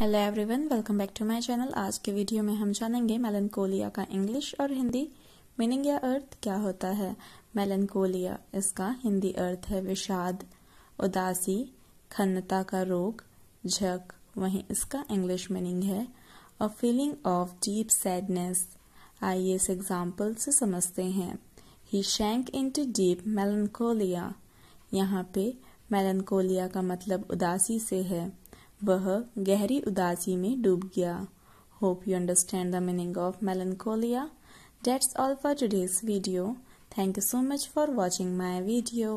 hello everyone welcome back to my channel आज के video में हम जानेंगे मेलनकोलिया का इंग्लिश और हिंदी मीनिंग या अर्थ क्या होता है मेलनकोलिया इसका हिंदी अर्थ है विषाद उदासी खन्नता का रोग झक वहीं इसका इंग्लिश मीनिंग है a feeling of deep sadness आइए इस एग्जाम्पल से समझते हैं he sank into deep melancholia यहाँ पे मेलनकोलिया का मतलब उदासी से है वह गहरी उदासी में डूब गया hope you understand the meaning of melancholia that's all for today's video thank you so much for watching my video